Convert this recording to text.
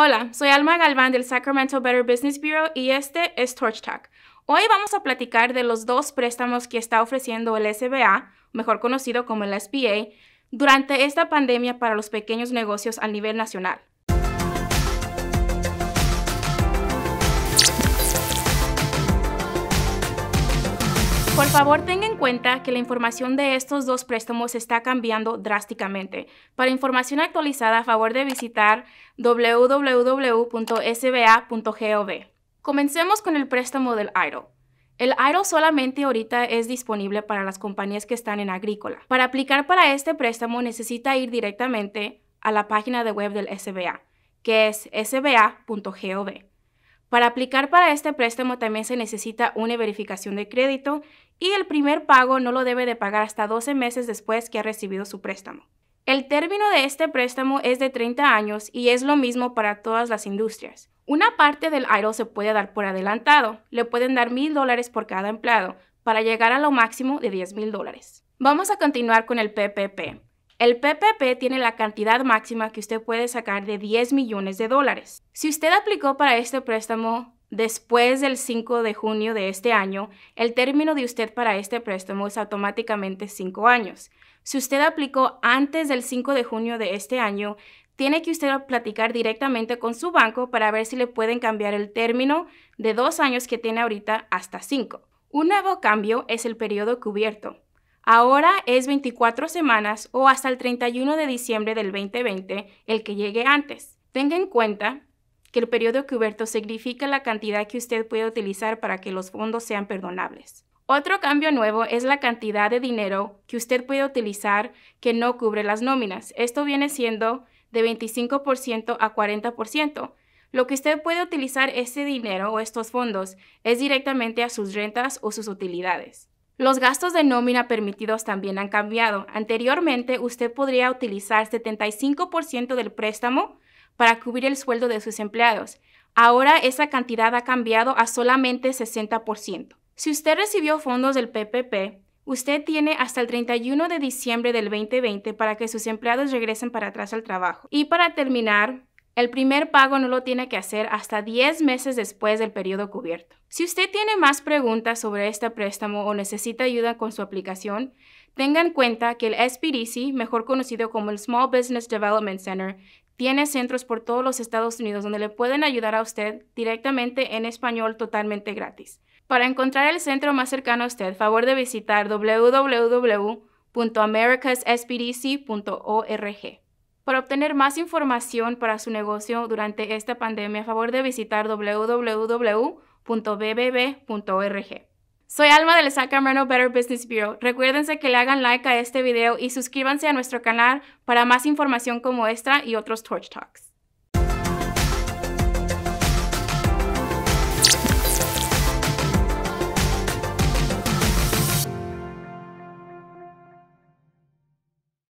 Hola, soy Alma Galván del Sacramento Better Business Bureau y este es Torch Talk. Hoy vamos a platicar de los dos préstamos que está ofreciendo el SBA, mejor conocido como el SBA, durante esta pandemia para los pequeños negocios a nivel nacional. Por favor, tengan cuenta que la información de estos dos préstamos está cambiando drásticamente. Para información actualizada, a favor de visitar www.sba.gov. Comencemos con el préstamo del IRO. El IRO solamente ahorita es disponible para las compañías que están en agrícola. Para aplicar para este préstamo necesita ir directamente a la página de web del SBA, que es sba.gov. Para aplicar para este préstamo también se necesita una verificación de crédito y el primer pago no lo debe de pagar hasta 12 meses después que ha recibido su préstamo. El término de este préstamo es de 30 años y es lo mismo para todas las industrias. Una parte del idle se puede dar por adelantado, le pueden dar mil dólares por cada empleado, para llegar a lo máximo de 10 mil dólares. Vamos a continuar con el PPP. El PPP tiene la cantidad máxima que usted puede sacar de 10 millones de dólares. Si usted aplicó para este préstamo después del 5 de junio de este año, el término de usted para este préstamo es automáticamente 5 años. Si usted aplicó antes del 5 de junio de este año, tiene que usted platicar directamente con su banco para ver si le pueden cambiar el término de dos años que tiene ahorita hasta 5. Un nuevo cambio es el periodo cubierto. Ahora es 24 semanas o hasta el 31 de diciembre del 2020 el que llegue antes. Tenga en cuenta que el periodo cubierto significa la cantidad que usted puede utilizar para que los fondos sean perdonables. Otro cambio nuevo es la cantidad de dinero que usted puede utilizar que no cubre las nóminas. Esto viene siendo de 25% a 40%. Lo que usted puede utilizar ese dinero o estos fondos es directamente a sus rentas o sus utilidades. Los gastos de nómina permitidos también han cambiado. Anteriormente, usted podría utilizar 75% del préstamo para cubrir el sueldo de sus empleados. Ahora esa cantidad ha cambiado a solamente 60%. Si usted recibió fondos del PPP, usted tiene hasta el 31 de diciembre del 2020 para que sus empleados regresen para atrás al trabajo. Y para terminar, el primer pago no lo tiene que hacer hasta 10 meses después del periodo cubierto. Si usted tiene más preguntas sobre este préstamo o necesita ayuda con su aplicación, tenga en cuenta que el SBDC, mejor conocido como el Small Business Development Center, tiene centros por todos los Estados Unidos donde le pueden ayudar a usted directamente en español totalmente gratis. Para encontrar el centro más cercano a usted, favor de visitar www.americasbdc.org. Para obtener más información para su negocio durante esta pandemia, a favor de visitar www.bbb.org. Soy Alma del Sacramento Better Business Bureau. Recuérdense que le hagan like a este video y suscríbanse a nuestro canal para más información como esta y otros Torch Talks.